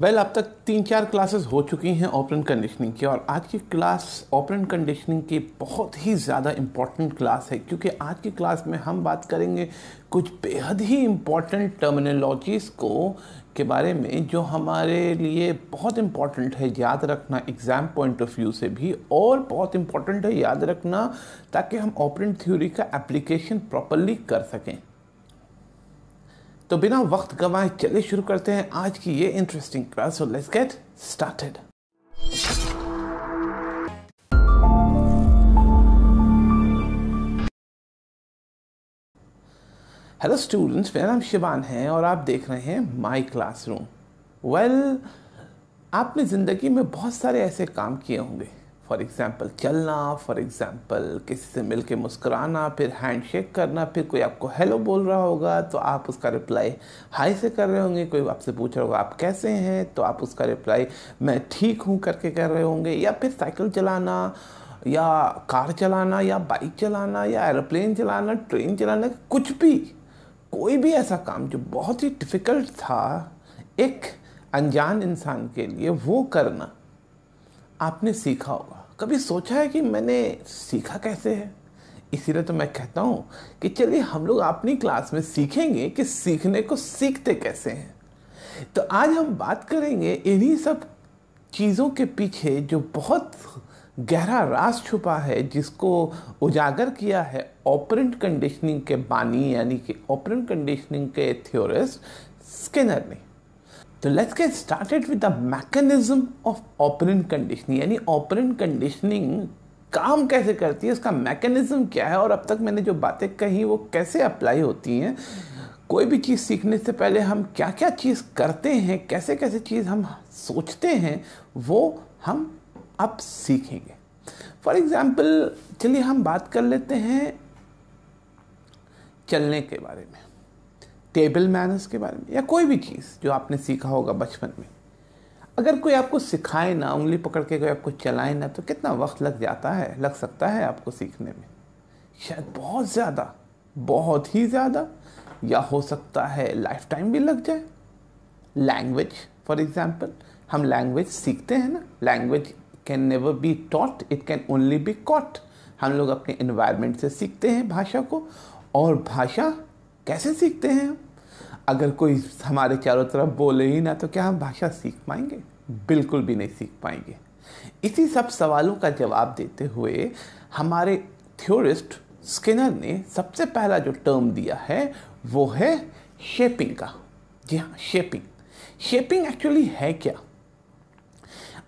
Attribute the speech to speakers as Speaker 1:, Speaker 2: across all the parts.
Speaker 1: Well well, अब तक तीन चार क्लासेस हो चुकी हैं ऑपरेंट कंडीशनिंग की और आज की क्लास ऑपरेंट कंडीशनिंग की बहुत ही ज़्यादा इम्पॉर्टेंट क्लास है क्योंकि आज की क्लास में हम बात करेंगे कुछ बेहद ही इम्पॉर्टेंट टर्मिनोलॉजीज़ को के बारे में जो हमारे लिए बहुत इम्पॉर्टेंट है याद रखना एग्ज़ाम पॉइंट ऑफ व्यू से भी और बहुत इम्पॉर्टेंट है याद रखना ताकि हम ऑपरेंट थ्योरी का एप्लीकेशन प्रॉपरली कर सकें तो बिना वक्त गवाए चले शुरू करते हैं आज की ये interesting class so let's get started hello students मेरा नाम शिवान है और आप देख रहे हैं माय क्लासरूम वेल आपने ज़िंदगी में बहुत सारे ऐसे काम किए होंगे फॉर एग्ज़ाम्पल चलना फॉर एग्ज़ाम्पल किसी से मिल के मुस्कराना फिर हैंड शेक करना फिर कोई आपको हेलो बोल रहा होगा तो आप उसका रिप्लाई हाई से कर रहे होंगे कोई आपसे पूछ रहा होगा आप कैसे हैं तो आप उसका रिप्लाई मैं ठीक हूँ करके कर रहे होंगे या फिर साइकिल चलाना या कार चलाना या बाइक चलाना या एरोप्लेन चलाना ट्रेन चलाना कुछ भी कोई भी ऐसा काम जो बहुत ही डिफ़िकल्ट था एक अनजान इंसान के लिए वो करना आपने सीखा होगा कभी सोचा है कि मैंने सीखा कैसे है इसीलिए तो मैं कहता हूँ कि चलिए हम लोग अपनी क्लास में सीखेंगे कि सीखने को सीखते कैसे हैं तो आज हम बात करेंगे इन्हीं सब चीज़ों के पीछे जो बहुत गहरा रास छुपा है जिसको उजागर किया है ऑपरेंट कंडीशनिंग के बानी यानी कि ऑपरेंट कंडीशनिंग के थ्योरिस्ट स्किनर ने तो let's get started with the mechanism of operant conditioning यानी ऑपरेंट कंडीशनिंग काम कैसे करती है उसका मैकेनिज्म क्या है और अब तक मैंने जो बातें कही वो कैसे अप्लाई होती हैं कोई भी चीज़ सीखने से पहले हम क्या क्या चीज़ करते हैं कैसे कैसे चीज़ हम सोचते हैं वो हम अब सीखेंगे फॉर एग्ज़ाम्पल चलिए हम बात कर लेते हैं चलने के बारे में टेबल मैनर्स के बारे में या कोई भी चीज़ जो आपने सीखा होगा बचपन में अगर कोई आपको सिखाए ना उंगली पकड़ के कोई आपको चलाए ना तो कितना वक्त लग जाता है लग सकता है आपको सीखने में शायद बहुत ज़्यादा बहुत ही ज़्यादा या हो सकता है लाइफ टाइम भी लग जाए लैंग्वेज फॉर एग्ज़ाम्पल हम लैंग्वेज सीखते हैं ना language can never be taught it can only be caught हम लोग अपने इन्वायरमेंट से सीखते हैं भाषा को और भाषा कैसे सीखते हैं अगर कोई हमारे चारों तरफ बोले ही ना तो क्या हम भाषा सीख पाएंगे बिल्कुल भी नहीं सीख पाएंगे इसी सब सवालों का जवाब देते हुए हमारे थ्योरिस्ट स्किनर ने सबसे पहला जो टर्म दिया है वो है शेपिंग का जी हाँ शेपिंग शेपिंग एक्चुअली है क्या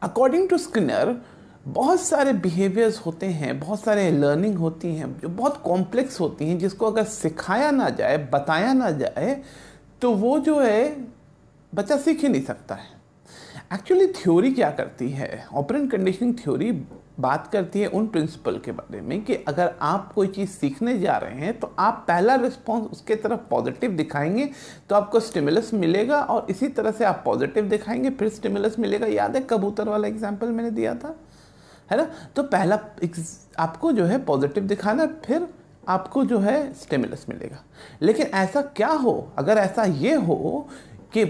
Speaker 1: अकॉर्डिंग टू स्किनर बहुत सारे बिहेवियर्स होते हैं बहुत सारे लर्निंग होती हैं जो बहुत कॉम्प्लेक्स होती हैं जिसको अगर सिखाया ना जाए बताया ना जाए तो वो जो है बच्चा सीख ही नहीं सकता है एक्चुअली थ्योरी क्या करती है ऑपरेंट कंडीशनिंग थ्योरी बात करती है उन प्रिंसिपल के बारे में कि अगर आप कोई चीज़ सीखने जा रहे हैं तो आप पहला रिस्पॉन्स उसके तरफ पॉजिटिव दिखाएंगे तो आपको स्टिमुलस मिलेगा और इसी तरह से आप पॉजिटिव दिखाएंगे फिर स्टिमुलस मिलेगा याद है कबूतर वाला एग्जाम्पल मैंने दिया था है ना तो पहला आपको जो है पॉजिटिव दिखाना फिर आपको जो है स्टेमुलस मिलेगा लेकिन ऐसा क्या हो अगर ऐसा ये हो कि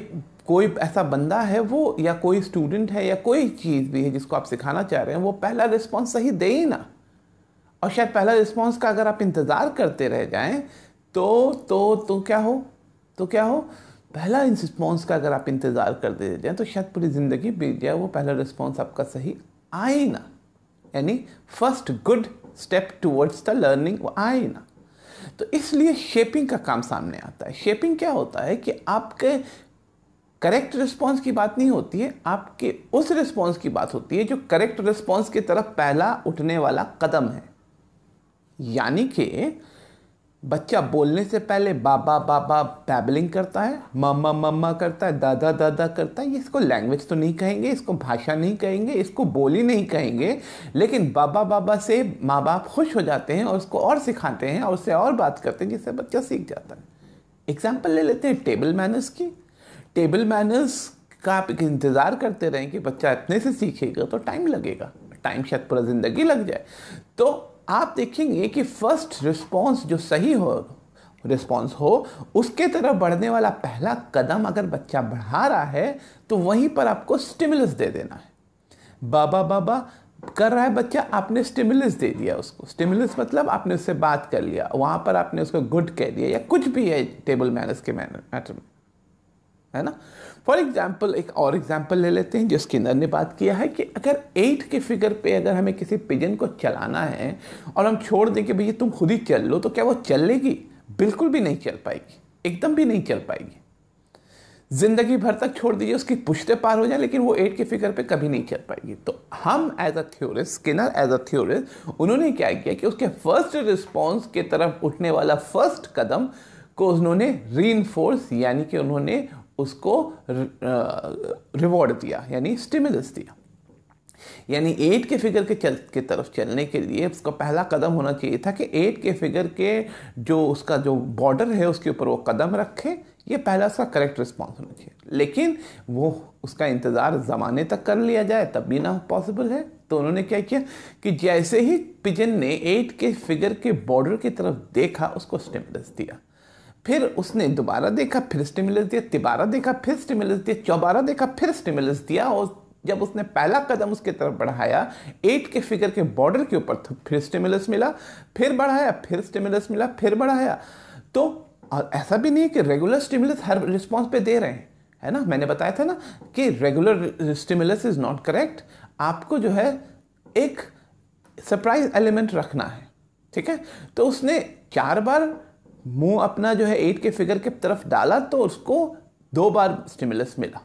Speaker 1: कोई ऐसा बंदा है वो या कोई स्टूडेंट है या कोई चीज़ भी है जिसको आप सिखाना चाह रहे हैं वो पहला रिस्पॉन्स सही दे ही ना और शायद पहला रिस्पॉन्स का अगर आप इंतज़ार करते रह जाएं तो तो तो क्या हो तो क्या हो पहला रिस्पॉन्स का अगर आप इंतज़ार कर दे जाएं तो शायद पूरी ज़िंदगी बीत जाए वो पहला रिस्पॉन्स आपका सही आए ना यानी first good step towards the learning वो आए ना तो इसलिए शेपिंग का काम सामने आता है शेपिंग क्या होता है कि आपके करेक्ट रिस्पॉन्स की बात नहीं होती है आपके उस रिस्पॉन्स की बात होती है जो करेक्ट रिस्पॉन्स की तरफ पहला उठने वाला कदम है यानी कि बच्चा बोलने से पहले बाबा बाबा बैबलिंग करता है मम्मा मम्मा करता है दादा दादा करता है ये इसको लैंग्वेज तो नहीं कहेंगे इसको भाषा नहीं कहेंगे इसको बोली नहीं कहेंगे लेकिन बाबा बाबा से माँ बाप खुश हो जाते हैं और उसको और सिखाते हैं और उससे और बात करते हैं जिससे बच्चा सीख जाता है एग्जाम्पल ले लेते हैं टेबल मैनर्स की टेबल मैनर्स का आप इंतज़ार करते रहें कि बच्चा इतने से सीखेगा तो टाइम लगेगा टाइम शायद पूरा ज़िंदगी लग जाए तो आप देखेंगे कि फर्स्ट रिस्पॉन्स जो सही हो रिस्पॉन्स हो उसके तरफ बढ़ने वाला पहला कदम अगर बच्चा बढ़ा रहा है तो वहीं पर आपको स्टिमुलस दे देना है बाबा बाबा कर रहा है बच्चा आपने स्टिमुलस दे दिया उसको स्टिमुलस मतलब आपने उससे बात कर लिया वहाँ पर आपने उसको गुड कह दिया या कुछ भी है टेबल मैनर्स के मैटर में है ना फॉर एग्जाम्पल एक और एग्जाम्पल ले लेते हैं जिसके अंदर ने बात किया है कि अगर एट के फिगर पे अगर हमें किसी पिजन को चलाना है और हम छोड़ दें कि भैया तुम खुद ही चल लो तो क्या वो चलेगी बिल्कुल भी नहीं चल पाएगी एकदम भी नहीं चल पाएगी ज़िंदगी भर तक छोड़ दीजिए उसकी पुश्ते पार हो जाए लेकिन वो एट के फिगर पे कभी नहीं चल पाएगी तो हम as a theorist Skinner as a theorist उन्होंने क्या किया कि उसके फर्स्ट रिस्पॉन्स के तरफ उठने वाला फर्स्ट कदम को उन्होंने री यानी कि उन्होंने उसको रिवॉर्ड दिया यानी स्टिमुलस दिया यानी एट के फिगर के चल के तरफ चलने के लिए उसका पहला कदम होना चाहिए था कि एट के फिगर के जो उसका जो बॉर्डर है उसके ऊपर वो कदम रखे ये पहला सा करेक्ट रिस्पॉन्स होना चाहिए लेकिन वो उसका इंतज़ार ज़माने तक कर लिया जाए तब भी ना पॉसिबल है तो उन्होंने क्या किया कि जैसे ही पिजन ने एट के फिगर के बॉर्डर की तरफ देखा उसको स्टिमुलस दिया फिर उसने दोबारा देखा फिर स्टिमुलस दिया तिबारा देखा फिर स्टिमुलस दिया चौबारा देखा फिर स्टिमुलस दिया और जब उसने पहला कदम उसके तरफ बढ़ाया एट के फिगर के बॉर्डर के ऊपर तो फिर स्टिमुलस मिला फिर बढ़ाया फिर स्टिमुलस मिला फिर बढ़ाया तो और ऐसा भी नहीं है कि रेगुलर स्टिमुलस हर रिस्पॉन्स पे दे रहे हैं है ना मैंने बताया था ना कि regular stimulus is not correct आपको जो है एक सरप्राइज एलिमेंट रखना है ठीक है तो उसने चार बार मुंह अपना जो है एट के फिगर के तरफ डाला तो उसको दो बार स्टिमुलस मिला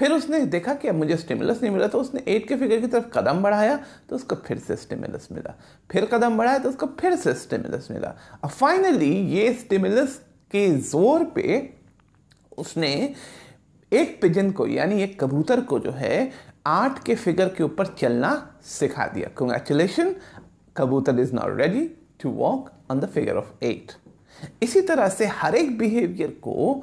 Speaker 1: फिर उसने देखा कि अब मुझे स्टिमुलस नहीं मिला तो उसने एट के फिगर की तरफ कदम बढ़ाया तो उसको फिर से स्टिमुलस मिला फिर कदम बढ़ाया तो उसको फिर से स्टिमुलस मिला और फाइनली ये स्टिमुलस के जोर पे उसने एक पिजन को यानी एक कबूतर को जो है आठ के फिगर के ऊपर चलना सिखा दिया कंग्रेचुलेशन कबूतर is not ready to walk on the figure of eight इसी तरह से हर एक बिहेवियर को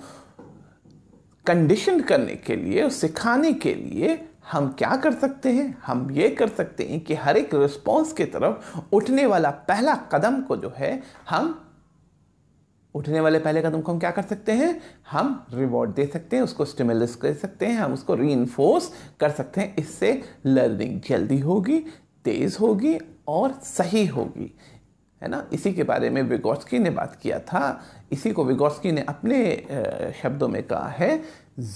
Speaker 1: कंडीशन करने के लिए सिखाने के लिए हम क्या कर सकते हैं हम ये कर सकते हैं कि हर एक रिस्पॉन्स की तरफ उठने वाला पहला कदम को जो है हम उठने वाले पहले कदम को हम क्या कर सकते हैं हम रिवॉर्ड दे सकते हैं उसको स्टिमुलस कर सकते हैं हम उसको री कर सकते हैं इससे लर्निंग जल्दी होगी तेज़ होगी और सही होगी है ना इसी के बारे में विगोस्की ने बात किया था इसी को विगोस्की ने अपने शब्दों में कहा है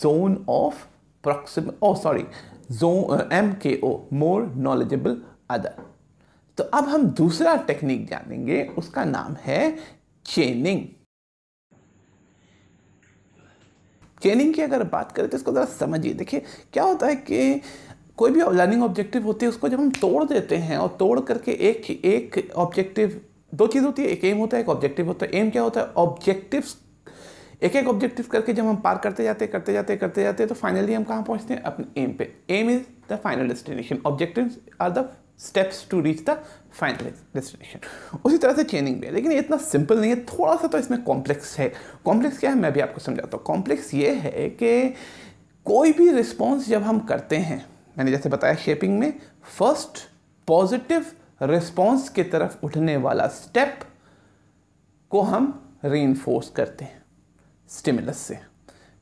Speaker 1: zone of proximal oh sorry जो M K O more knowledgeable other तो अब हम दूसरा टेक्निक जानेंगे उसका नाम है चेनिंग चेनिंग की अगर बात करें तो इसको ज़रा समझिए देखिए क्या होता है कि कोई भी लर्निंग ऑब्जेक्टिव होती है उसको जब हम तोड़ देते हैं और तोड़ करके एक एक ऑब्जेक्टिव दो चीज़ होती है एक एम होता है एक ऑब्जेक्टिव होता है एम क्या होता है ऑब्जेक्टिव एक एक ऑब्जेक्टिव करके जब हम पार करते जाते करते जाते करते जाते तो फाइनली हम कहाँ पहुँचते हैं अपने एम पे aim is the final destination objective are the steps to reach the final destination उसी तरह से चेनिंग भी है लेकिन इतना सिंपल नहीं है थोड़ा सा तो इसमें कॉम्प्लेक्स है कॉम्प्लेक्स क्या है मैं भी आपको समझाता हूँ कॉम्प्लेक्स ये है कि कोई भी रिस्पॉन्स जब हम करते हैं मैंने जैसे बताया शेपिंग में फर्स्ट पॉजिटिव रिस्पॉन्स की तरफ उठने वाला स्टेप को हम रेनफोर्स करते हैं स्टिमुलस से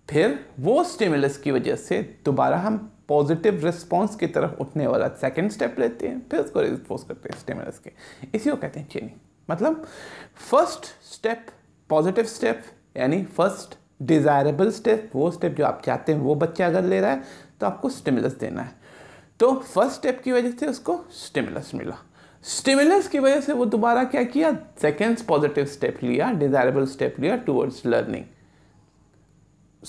Speaker 1: फिर वो स्टिमुलस की वजह से दोबारा हम पॉजिटिव रिस्पॉन्स की तरफ उठने वाला सेकेंड स्टेप लेते हैं फिर उसको रिस्पोज करते हैं स्टिमुलस के इसी को कहते हैं चेनिंग मतलब फर्स्ट स्टेप पॉजिटिव स्टेप यानी फर्स्ट डिज़ायरेबल स्टेप वो स्टेप जो आप चाहते हैं वो बच्चा अगर ले रहा है तो आपको स्टिमुलस देना है तो फर्स्ट स्टेप की वजह से उसको स्टिमुलस मिला स्टिमुलस की वजह से वो दोबारा क्या किया सेकेंड पॉजिटिव स्टेप लिया डिजायरेबल स्टेप लिया towards learning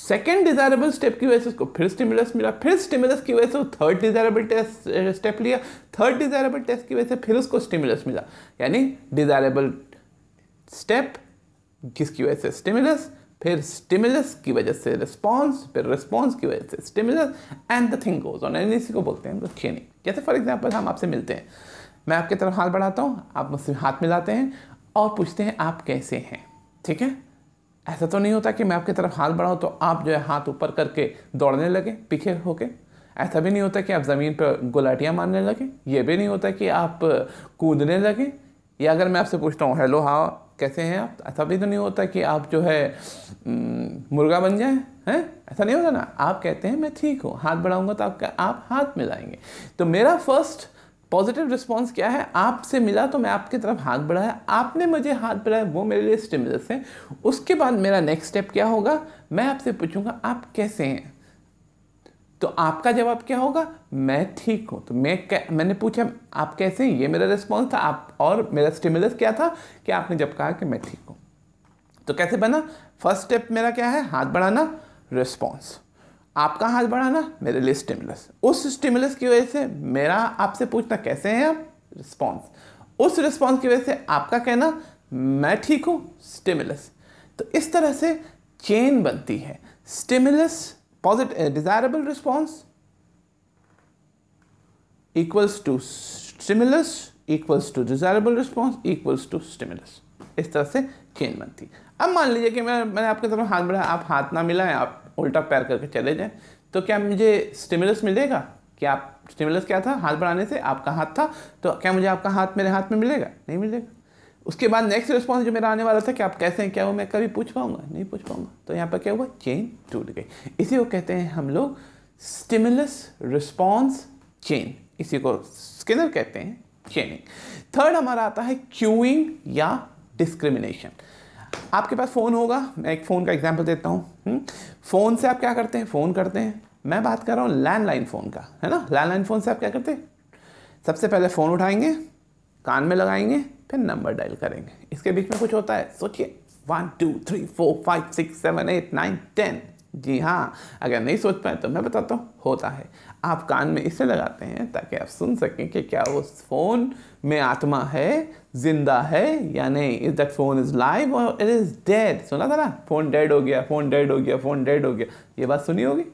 Speaker 1: second desirable step की वजह से उसको फिर स्टिमुलस मिला फिर स्टिमुलस की वजह से वो थर्ड डिजायरेबल टेस्ट स्टेप लिया थर्ड डिजायरेबल टेस्ट की वजह से फिर उसको स्टिमुलस मिला यानी डिजायरेबल स्टेप किसकी वजह से स्टिमुलस फिर स्टिमुलस की वजह से रिस्पॉन्स फिर रिस्पॉन्स की वजह से stimulus and the thing goes on यानी इसी को बोलते हैं खेनी जैसे फॉर एग्जाम्पल हम आपसे मिलते हैं मैं आपकी तरफ हाथ बढ़ाता हूँ आप मुझसे हाथ मिलाते हैं और पूछते हैं आप कैसे हैं ठीक है ऐसा तो नहीं होता कि मैं आपकी तरफ हाथ बढ़ाऊँ तो आप जो है हाथ ऊपर करके दौड़ने लगे पीछे होके ऐसा भी नहीं होता कि आप ज़मीन पर गुलाटियाँ मारने लगे ये भी नहीं होता कि आप कूदने लगे या अगर मैं आपसे पूछता हूँ हेलो हाँ कैसे हैं आप ऐसा भी तो नहीं होता कि आप जो है मुर्गा बन जाए हैं ऐसा नहीं होता ना आप कहते हैं मैं ठीक हूँ हाथ बढ़ाऊँगा तो आपका आप हाथ मिलाएंगे तो मेरा फर्स्ट पॉजिटिव रिस्पॉन्स क्या है आपसे मिला तो मैं आपकी तरफ हाथ बढ़ाया आपने मुझे हाथ बढ़ाया वो मेरे लिए स्टिमुलस है उसके बाद मेरा नेक्स्ट स्टेप क्या होगा मैं आपसे पूछूंगा आप कैसे हैं तो आपका जवाब क्या होगा मैं ठीक हूं तो मैं मैंने पूछा आप कैसे हैं ये मेरा रिस्पॉन्स था आप और मेरा स्टिमुलस क्या था कि आपने जब कहा कि मैं ठीक हूं तो कैसे बना फर्स्ट स्टेप मेरा क्या है हाथ बढ़ाना रिस्पॉन्स आपका हाथ बढ़ाना मेरे लिए स्टिमुलस उस स्टिमुलस की वजह से मेरा आपसे पूछना कैसे हैं आप रिस्पॉन्स उस रिस्पॉन्स की वजह से आपका कहना मैं ठीक हूँ स्टिमुलस तो इस तरह से चेन बनती है stimulus positive desirable response equals to stimulus equals to desirable response equals to stimulus इस तरह से चेन बनती है अब मान लीजिए कि मैं मैंने आपके तरफ हाथ बढ़ाया आप हाथ ना मिलाएं आप उल्टा पैर करके चले जाएं तो क्या मुझे स्टिमुलस मिलेगा क्या आप स्टिमुलस क्या था हाथ बढ़ाने से आपका हाथ था तो क्या मुझे आपका हाथ मेरे हाथ में मिलेगा नहीं मिलेगा उसके बाद नेक्स्ट रिस्पॉन्स जो मेरा आने वाला था कि आप कैसे हैं क्या वो मैं कभी पूछ पाऊंगा नहीं पूछ पाऊंगा तो यहाँ पर क्या हुआ चेन टूट गई इसी को कहते हैं हम लोग स्टिमुलस रिस्पॉन्स चेन इसी को स्किनर कहते हैं चेनिंग थर्ड हमारा आता है क्यूइंग या डिस्क्रिमिनेशन आपके पास फ़ोन होगा मैं एक फ़ोन का एग्जाम्पल देता हूँ हम्म, फ़ोन से आप क्या करते हैं फ़ोन करते हैं मैं बात कर रहा हूँ लैंडलाइन फ़ोन का है ना लैंडलाइन फ़ोन से आप क्या करते हैं सबसे पहले फ़ोन उठाएंगे कान में लगाएंगे फिर नंबर डायल करेंगे इसके बीच में कुछ होता है सोचिए one two three four five six seven eight nine ten जी हाँ अगर नहीं सोच पाए तो मैं बताता हूँ होता है आप कान में इसे लगाते हैं ताकि आप सुन सकें कि क्या उस फ़ोन में आत्मा है जिंदा है या नहीं is that phone is live और इट इज़ डेड सुना था ना फ़ोन डेड हो गया फ़ोन डेड हो गया फ़ोन डेड हो गया ये बात सुनी होगी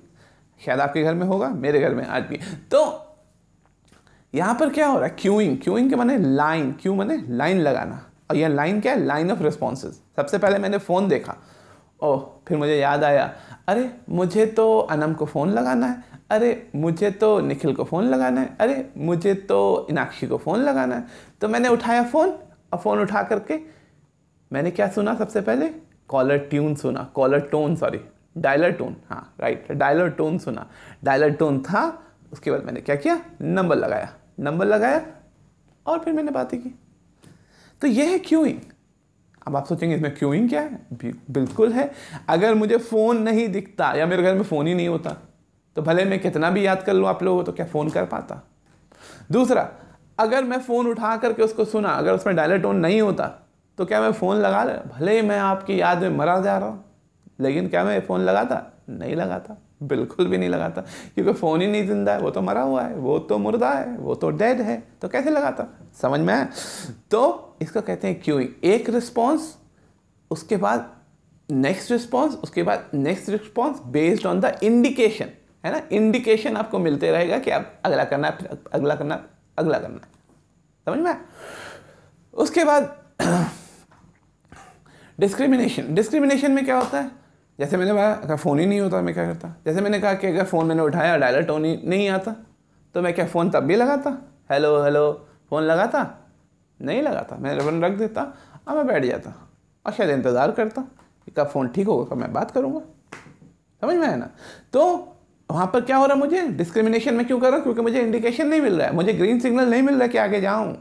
Speaker 1: शायद आपके घर में होगा मेरे घर में आज भी तो यहाँ पर क्या हो रहा है क्यूइंग क्यूइंग के माने लाइन क्यू माने लाइन लगाना और यह लाइन क्या है लाइन ऑफ रिस्पॉन्सेज सबसे पहले मैंने फ़ोन देखा ओह फिर मुझे याद आया अरे मुझे तो अनम को फ़ोन लगाना है अरे मुझे तो निखिल को फ़ोन लगाना है अरे मुझे तो इनाक्षी को फ़ोन लगाना है तो मैंने उठाया फ़ोन और फ़ोन उठा करके मैंने क्या सुना सबसे पहले कॉलर ट्यून सुना caller tone sorry dialer tone हाँ राइट डायलर टोन सुना डायलर टोन था उसके बाद मैंने क्या किया नंबर लगाया नंबर लगाया और फिर मैंने बातें की तो यह है क्यूइंग अब आप सोचेंगे इसमें क्यूइंग क्या है बिल्कुल है अगर मुझे फ़ोन नहीं दिखता या मेरे घर में फ़ोन ही नहीं होता तो भले मैं कितना भी याद कर लूँ आप लोगों को तो क्या फ़ोन कर पाता दूसरा अगर मैं फ़ोन उठा करके उसको सुना अगर उसमें डायलर टोन नहीं होता तो क्या मैं फ़ोन लगा ले भले ही मैं आपकी याद में मरा जा रहा हूँ लेकिन क्या मैं फ़ोन लगाता नहीं लगाता बिल्कुल भी नहीं लगाता क्योंकि फ़ोन ही नहीं जिंदा है वो तो मरा हुआ है वो तो मुर्दा है वो तो डेड है तो कैसे लगाता समझ में आया तो इसको कहते हैं क्यों एक रिस्पॉन्स उसके बाद नेक्स्ट रिस्पॉन्स उसके बाद next response based on the indication है ना इंडिकेशन आपको मिलते रहेगा कि आप अगला करना है अगला करना अगला करना है समझ में उसके बाद डिस्क्रिमिनेशन डिस्क्रिमिनेशन में क्या होता है जैसे मैंने कहा अगर फ़ोन ही नहीं होता मैं क्या करता जैसे मैंने कहा कि अगर फ़ोन मैंने उठाया डायलर टोन ही नहीं आता तो मैं क्या फ़ोन तब भी लगाता हेलो हेलो फ़ोन लगाता नहीं लगाता मैं फ़ोन रख देता और मैं बैठ जाता और शायद इंतज़ार करता कब फ़ोन ठीक होगा कब मैं बात करूँगा समझ में आया ना तो वहाँ पर क्या हो रहा है मुझे डिस्क्रिमिनेशन में क्यों कर रहा हूँ क्योंकि मुझे इंडिकेशन नहीं मिल रहा है मुझे ग्रीन सिग्नल नहीं मिल रहा है कि आगे जाऊँ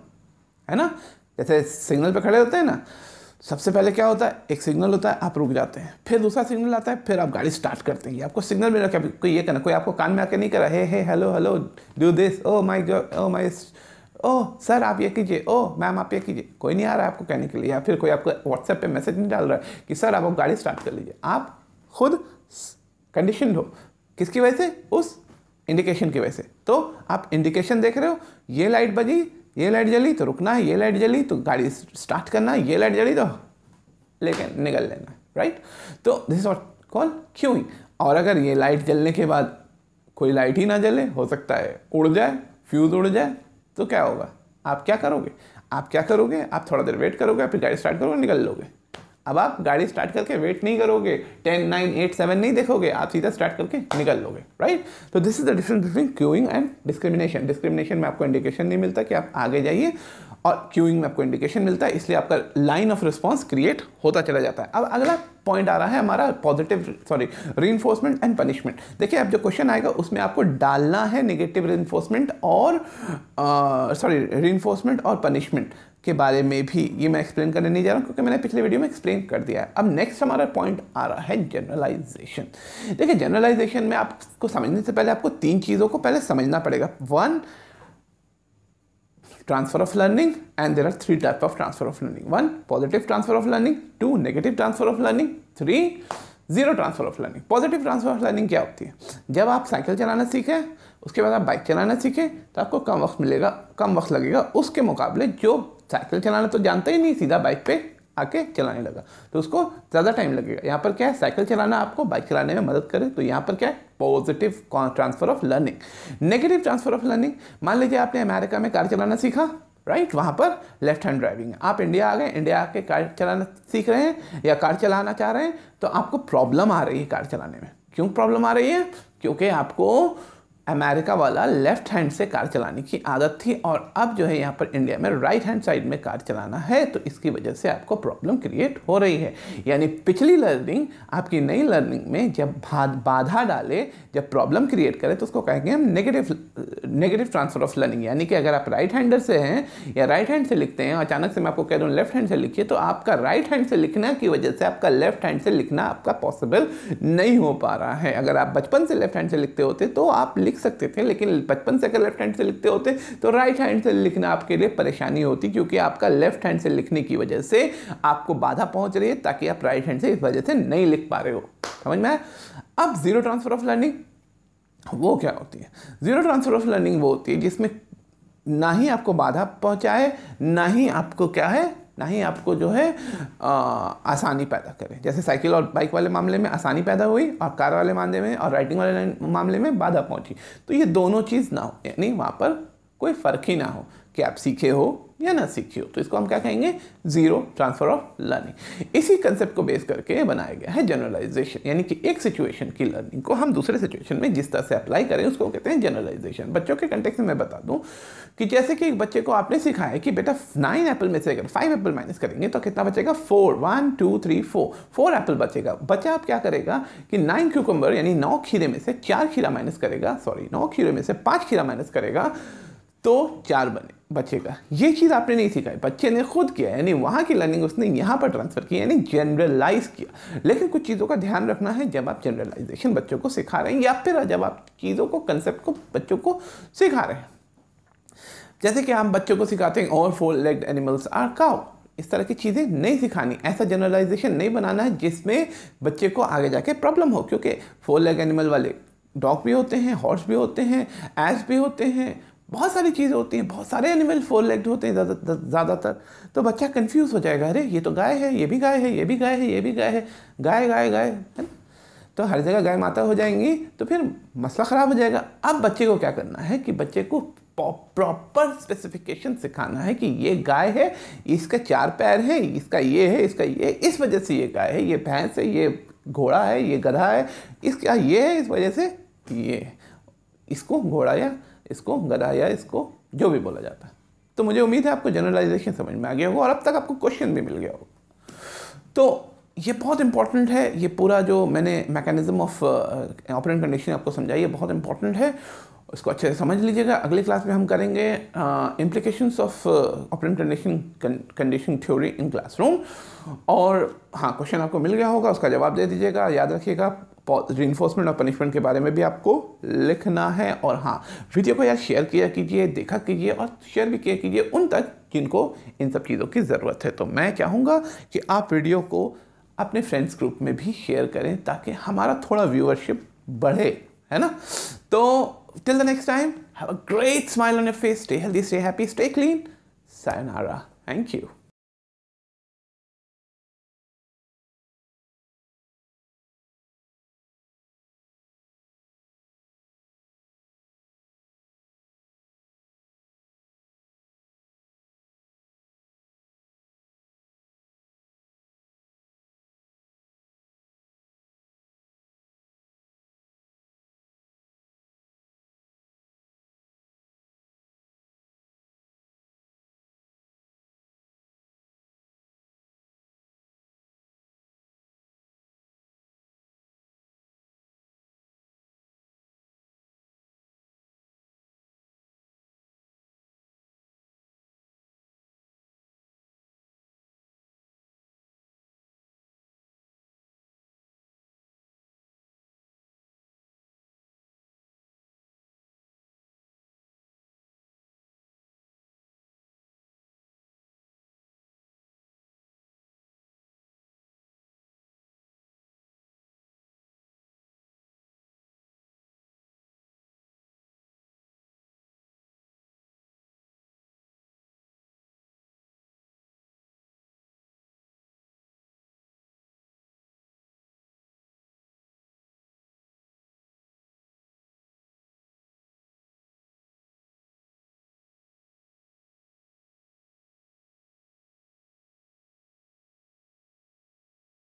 Speaker 1: है ना जैसे सिग्नल पर खड़े होते हैं ना सबसे पहले क्या होता है एक सिग्नल होता है आप रुक जाते हैं फिर दूसरा सिग्नल आता है फिर आप गाड़ी स्टार्ट करते हैं आपको सिग्नल मिला क्या कोई ये करना कोई आपको कान में आके नहीं करा hey hey hello hello do this oh my God oh my oh sir आप ये कीजिए ओह oh, मैम आप ये कीजिए कोई नहीं आ रहा है आपको कहने के लिए या फिर कोई आपको व्हाट्सएप पे मैसेज नहीं डाल रहा है कि सर आप गाड़ी स्टार्ट कर लीजिए आप खुद कंडीशन हो किसकी वजह से उस इंडिकेशन की वजह से तो आप इंडिकेशन देख रहे हो ये लाइट बजी ये लाइट जली तो रुकना है ये लाइट जली तो गाड़ी स्टार्ट करना है ये लाइट जली तो लेकिन निकल लेना राइट तो दिस वॉट कॉल ही और अगर ये लाइट जलने के बाद कोई लाइट ही ना जले हो सकता है उड़ जाए फ्यूज़ उड़ जाए तो क्या होगा आप क्या करोगे आप क्या करोगे आप थोड़ा देर वेट करोगे फिर गाड़ी स्टार्ट करोगे निकल लोगे अब आप गाड़ी स्टार्ट करके वेट नहीं करोगे टेन नाइन एट सेवन नहीं देखोगे आप सीधा स्टार्ट करके निकल लोगे राइट तो this is the difference between cueing and discrimination discrimination में आपको इंडिकेशन नहीं मिलता कि आप आगे जाइए और क्यूइंग में आपको इंडिकेशन मिलता है इसलिए आपका लाइन ऑफ रिस्पॉन्स क्रिएट होता चला जाता है अब अगला पॉइंट आ रहा है हमारा पॉजिटिव सॉरी री एंड पनिशमेंट देखिए अब जो क्वेश्चन आएगा उसमें आपको डालना है नेगेटिव री और सॉरी री और पनिशमेंट के बारे में भी ये मैं एक्सप्लेन करने नहीं जा रहा हूँ क्योंकि मैंने पिछले वीडियो में एक्सप्लेन कर दिया है अब नेक्स्ट हमारा पॉइंट आ रहा है जनरलाइजेशन देखिए जनरलाइजेशन में आपको समझने से पहले आपको तीन चीज़ों को पहले समझना पड़ेगा one transfer of learning and there are three type of transfer of learning one positive transfer of learning two negative transfer of learning three zero transfer of learning positive transfer of learning क्या होती है जब आप cycle चलाना सीखें उसके बाद आप बाइक चलाना सीखें तो आपको कम वक्त मिलेगा कम वक्त लगेगा उसके मुकाबले जो साइकिल चलाना तो जानता ही नहीं सीधा बाइक पे आके चलाने लगा तो उसको ज़्यादा टाइम लगेगा यहाँ पर क्या है साइकिल चलाना आपको बाइक चलाने में मदद करे तो यहाँ पर क्या है positive transfer of learning negative transfer of learning मान लीजिए आपने अमेरिका में कार चलाना सीखा राइट right? वहाँ पर लेफ्ट हैंड ड्राइविंग है आप इंडिया आ गए इंडिया आके कार चलाना सीख रहे हैं या कार चलाना चाह रहे हैं तो आपको प्रॉब्लम आ रही है कार चलाने में क्यों प्रॉब्लम आ रही है क्योंकि आपको अमेरिका वाला लेफ्ट हैंड से कार चलाने की आदत थी और अब जो है यहाँ पर इंडिया में राइट हैंड साइड में कार चलाना है तो इसकी वजह से आपको प्रॉब्लम क्रिएट हो रही है यानी पिछली लर्निंग आपकी नई लर्निंग में जब बाधा डाले जब प्रॉब्लम क्रिएट करे तो उसको कहेंगे हम negative negative transfer of learning यानी कि अगर आप राइट हैंडर से हैं या राइट हैंड से लिखते हैं अचानक से मैं आपको कह दूँ लेफ्ट हैंड से लिखिए तो आपका राइट हैंड से लिखना की वजह से आपका लेफ्ट हैंड से लिखना आपका पॉसिबल नहीं हो पा रहा है अगर आप बचपन से लेफ्ट हैंड से लिखते होते तो आप लिख लिख सकते थे लेकिन बचपन से अगर लेफ्ट हैंड से लिखते होते तो राइट हैंड से लिखना आपके लिए परेशानी होती क्योंकि आपका लेफ्ट हैंड से लिखने की वजह से आपको बाधा पहुंच रही है ताकि आप राइट हैंड से इस वजह से नहीं लिख पा रहे हो समझ में अब जीरो ट्रांसफर ऑफ लर्निंग वो क्या होती है जीरो ट्रांसफर ऑफ लर्निंग वो होती है जिसमें ना ही आपको बाधा पहुंचाए ना ही आपको क्या है ना ही आपको जो है आ, आसानी पैदा करें जैसे साइकिल और बाइक वाले मामले में आसानी पैदा हुई और कार वाले मामले में और राइडिंग वाले मामले में बाधा पहुंची तो ये दोनों चीज़ ना हो यानी वहाँ पर कोई फ़र्क ही ना हो कि आप सीखे हो या ना सीखी हो तो इसको हम क्या कहेंगे जीरो ट्रांसफर ऑफ लर्निंग इसी कंसेप्ट को बेस करके बनाया गया है जनरलाइजेशन यानी कि एक सिचुएशन की लर्निंग को हम दूसरे सिचुएशन में जिस तरह से अप्लाई करें उसको कहते हैं जनरलाइजेशन बच्चों के कंटेक्स में मैं बता दूं कि जैसे कि एक बच्चे को आपने सिखाया कि बेटा नाइन एप्पल में से अगर फाइव एप्पल माइनस करेंगे तो कितना बचेगा four one two three four four apple बचेगा बच्चा आप क्या करेगा कि नाइन क्यूकम्बर यानी नौ खीरे में से चार खीरा माइनस करेगा सॉरी नौ खीरे में से पाँच खीरा माइनस करेगा तो चार बने बच्चे का ये चीज़ आपने नहीं सिखाई बच्चे ने खुद किया यानी वहाँ की लर्निंग उसने यहाँ पर ट्रांसफ़र की यानी जनरलाइज किया लेकिन कुछ चीज़ों का ध्यान रखना है जब आप जनरलाइजेशन बच्चों को सिखा रहे हैं या फिर जब आप चीज़ों को कंसेप्ट को बच्चों को सिखा रहे हैं जैसे कि हम बच्चों को सिखाते हैं और four legged animals are cow इस तरह की चीज़ें नहीं सिखानी ऐसा जनरलाइजेशन नहीं बनाना है जिसमें बच्चे को आगे जाके प्रॉब्लम हो क्योंकि फोर लेग एनिमल वाले डॉग भी होते हैं हॉर्स भी होते हैं एस भी होते हैं बहुत सारी चीज़ें होती हैं बहुत सारे एनिमल फोर लेग्ड होते हैं ज़्यादातर तो बच्चा कन्फ्यूज़ हो जाएगा अरे ये तो गाय है ये भी गाय है ये भी गाय है ये भी गाय है गाय गाय गाय है ना तो हर जगह गाय माता हो जाएंगी तो फिर मसला ख़राब हो जाएगा अब बच्चे को क्या करना है कि बच्चे को प्रॉपर स्पेसिफिकेशन सिखाना है कि ये गाय है इसका चार पैर है इसका ये है इसका ये इस वजह से ये गाय है ये भैंस है ये घोड़ा है ये गधा है इसका ये है इस वजह से ये इसको घोड़ा या इसको गधा या इसको जो भी बोला जाता है तो मुझे उम्मीद है आपको जनरलाइजेशन समझ में आ गया होगा और अब तक आपको क्वेश्चन भी मिल गया होगा तो ये बहुत इंपॉर्टेंट है ये पूरा जो मैंने मैकेनिज्म ऑफ ऑपरेंट कंडीशन आपको समझाई है बहुत इंपॉर्टेंट है उसको अच्छे से समझ लीजिएगा अगली क्लास में हम करेंगे implications of operant condition condition theory in classroom और हाँ क्वेश्चन आपको मिल गया होगा उसका जवाब दे दीजिएगा याद रखिएगा इन्फोर्समेंट और पनिशमेंट के बारे में भी आपको लिखना है और हाँ वीडियो को यार शेयर किया कीजिए देखा कीजिए और शेयर भी किया कीजिए उन तक जिनको इन सब चीज़ों की ज़रूरत है तो मैं चाहूँगा कि आप वीडियो को अपने फ्रेंड्स ग्रुप में भी शेयर करें ताकि हमारा थोड़ा व्यूअरशिप बढ़े है ना तो till the next time, have a great smile on your face, stay healthy, stay happy, stay clean. Sayonara. Thank you.